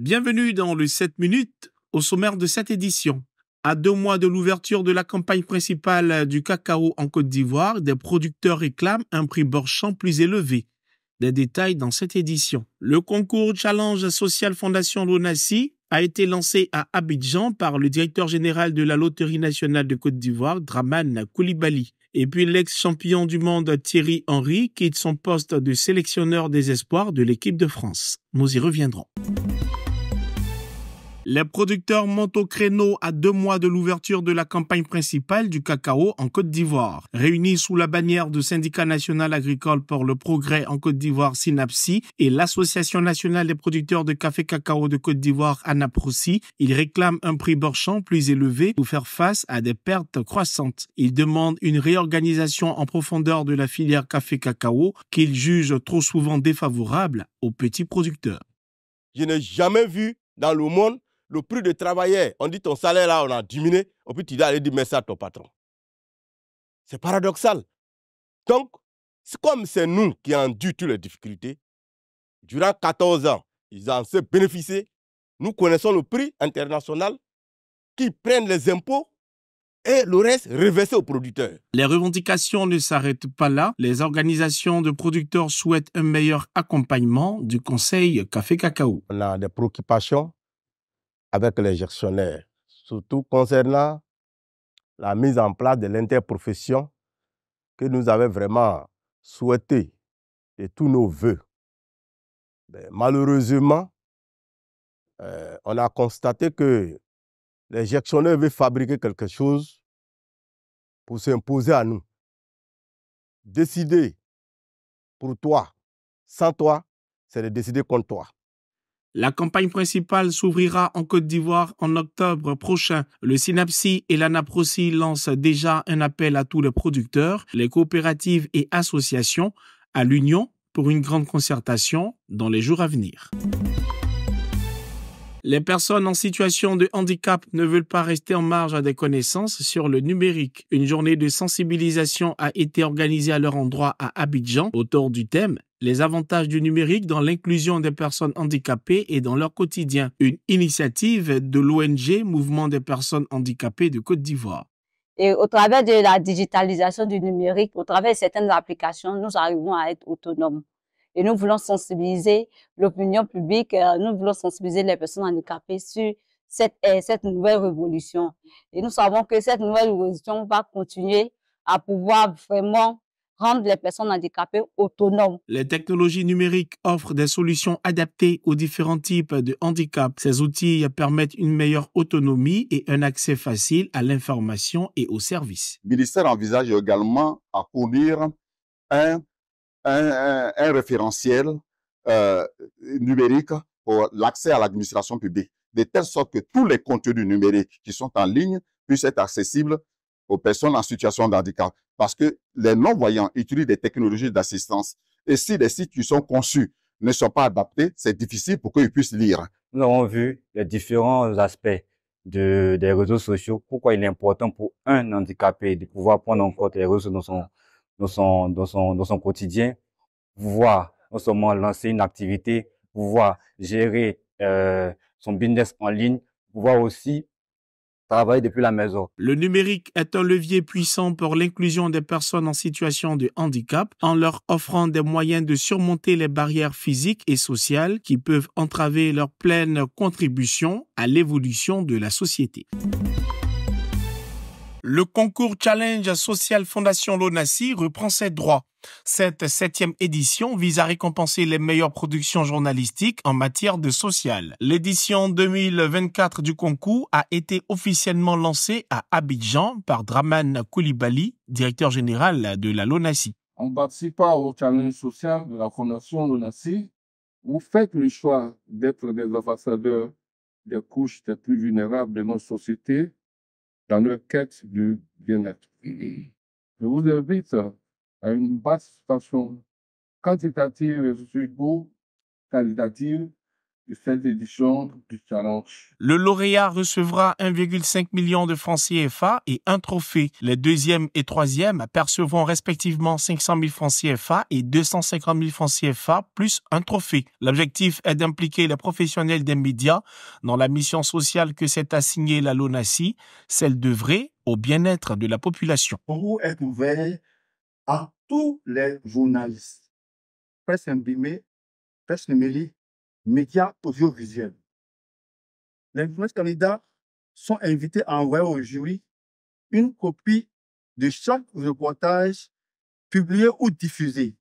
Bienvenue dans le 7 minutes au sommaire de cette édition. À deux mois de l'ouverture de la campagne principale du cacao en Côte d'Ivoire, des producteurs réclament un prix borchant plus élevé. Des détails dans cette édition. Le concours Challenge Social Fondation Lonassi a été lancé à Abidjan par le directeur général de la Loterie nationale de Côte d'Ivoire, Draman Koulibaly. Et puis l'ex-champion du monde Thierry Henry quitte son poste de sélectionneur des espoirs de l'équipe de France. Nous y reviendrons. Les producteurs montent au créneau à deux mois de l'ouverture de la campagne principale du cacao en Côte d'Ivoire. Réunis sous la bannière du syndicat national agricole pour le progrès en Côte d'Ivoire Synapsi et l'association nationale des producteurs de café cacao de Côte d'Ivoire Anaprosi, ils réclament un prix borchant plus élevé pour faire face à des pertes croissantes. Ils demandent une réorganisation en profondeur de la filière café cacao qu'ils jugent trop souvent défavorable aux petits producteurs. Je n'ai jamais vu dans le monde le prix de travailler, on dit ton salaire là, on a diminué, et puis tu dois aller dire ça à ton patron. C'est paradoxal. Donc, comme c'est nous qui avons dû toutes les difficultés, durant 14 ans, ils en se bénéficié. Nous connaissons le prix international qui prennent les impôts et le reste reversé aux producteurs. Les revendications ne s'arrêtent pas là. Les organisations de producteurs souhaitent un meilleur accompagnement du Conseil Café Cacao. On a des préoccupations avec les gestionnaires, surtout concernant la mise en place de l'interprofession que nous avons vraiment souhaité de tous nos voeux. malheureusement, euh, on a constaté que les gestionnaires veulent fabriquer quelque chose pour s'imposer à nous. Décider pour toi, sans toi, c'est de décider contre toi. La campagne principale s'ouvrira en Côte d'Ivoire en octobre prochain. Le Synapsi et l'Anaprosi lancent déjà un appel à tous les producteurs, les coopératives et associations à l'Union pour une grande concertation dans les jours à venir. Les personnes en situation de handicap ne veulent pas rester en marge des connaissances sur le numérique. Une journée de sensibilisation a été organisée à leur endroit à Abidjan autour du thème les avantages du numérique dans l'inclusion des personnes handicapées et dans leur quotidien, une initiative de l'ONG Mouvement des personnes handicapées de Côte d'Ivoire. Et au travers de la digitalisation du numérique, au travers de certaines applications, nous arrivons à être autonomes. Et nous voulons sensibiliser l'opinion publique, euh, nous voulons sensibiliser les personnes handicapées sur cette, euh, cette nouvelle révolution. Et nous savons que cette nouvelle révolution va continuer à pouvoir vraiment rendre les personnes handicapées autonomes. Les technologies numériques offrent des solutions adaptées aux différents types de handicap. Ces outils permettent une meilleure autonomie et un accès facile à l'information et aux services. Le ministère envisage également à fournir un, un, référentiel euh, numérique pour l'accès à l'administration publique, de telle sorte que tous les contenus numériques qui sont en ligne puissent être accessibles aux personnes en situation de handicap. Parce que les non-voyants utilisent des technologies d'assistance. Et si les sites qui sont conçus ne sont pas adaptés, c'est difficile pour qu'ils puissent lire. Nous avons vu les différents aspects de, des réseaux sociaux, pourquoi il est important pour un handicapé de pouvoir prendre en compte les réseaux dans son, dans son, dans son, quotidien, pouvoir non seulement lancer une activité, pouvoir gérer euh, son business en ligne, pouvoir aussi le numérique est un levier puissant pour l'inclusion des personnes en situation de handicap en leur offrant des moyens de surmonter les barrières physiques et sociales qui peuvent entraver leur pleine contribution à l'évolution de la société. Le concours Challenge Social Fondation Lonassi reprend ses droits. Cette septième édition vise à récompenser les meilleures productions journalistiques en matière de social. L'édition 2024 du concours a été officiellement lancée à Abidjan par Draman Koulibaly, directeur général de la ne En participant au challenge social de la Fondation Lonassi, vous faites le choix d'être des ambassadeurs des couches les plus vulnérables de notre société dans leur quête du bien-être. Je vous invite à une basse tension quantitative et surtout qualitative du challenge. Le lauréat recevra 1,5 million de francs CFA et un trophée. Les deuxième et troisième percevront respectivement 500 000 francs CFA et 250 000 francs CFA plus un trophée. L'objectif est d'impliquer les professionnels des médias dans la mission sociale que s'est assignée la LONACI, celle vrai au bien-être de la population. Pour être ouvert à tous les journalistes, presse presse médias audiovisuels. Les candidats sont invités à envoyer au jury une copie de chaque reportage publié ou diffusé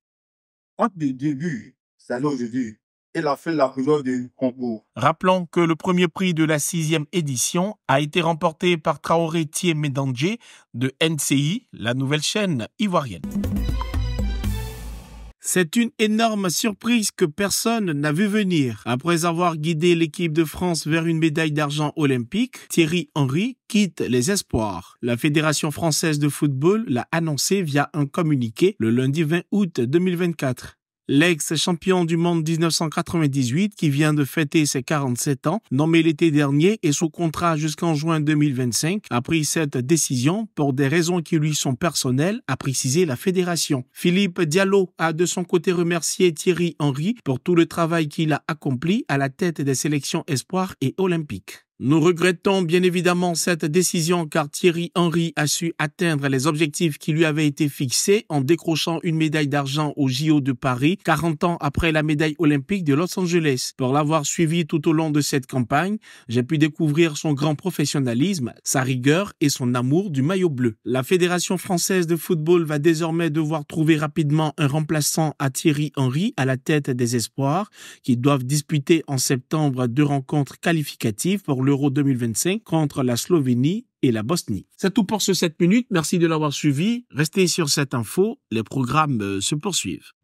entre le début, cest à aujourd'hui, et la fin de la du concours. Rappelons que le premier prix de la sixième édition a été remporté par Traoré Thier de NCI, la nouvelle chaîne ivoirienne. C'est une énorme surprise que personne n'a vu venir. Après avoir guidé l'équipe de France vers une médaille d'argent olympique, Thierry Henry quitte les espoirs. La Fédération française de football l'a annoncé via un communiqué le lundi 20 août 2024. L'ex-champion du monde 1998, qui vient de fêter ses 47 ans, nommé l'été dernier et sous contrat jusqu'en juin 2025, a pris cette décision pour des raisons qui lui sont personnelles, a précisé la fédération. Philippe Diallo a de son côté remercié Thierry Henry pour tout le travail qu'il a accompli à la tête des sélections espoirs et olympiques. Nous regrettons bien évidemment cette décision car Thierry Henry a su atteindre les objectifs qui lui avaient été fixés en décrochant une médaille d'argent au JO de Paris 40 ans après la médaille olympique de Los Angeles. Pour l'avoir suivi tout au long de cette campagne, j'ai pu découvrir son grand professionnalisme, sa rigueur et son amour du maillot bleu. La Fédération française de football va désormais devoir trouver rapidement un remplaçant à Thierry Henry à la tête des espoirs qui doivent disputer en septembre deux rencontres qualificatives pour le l'Euro 2025 contre la Slovénie et la Bosnie. C'est tout pour ce 7 minutes. Merci de l'avoir suivi. Restez sur cette info. Les programmes euh, se poursuivent.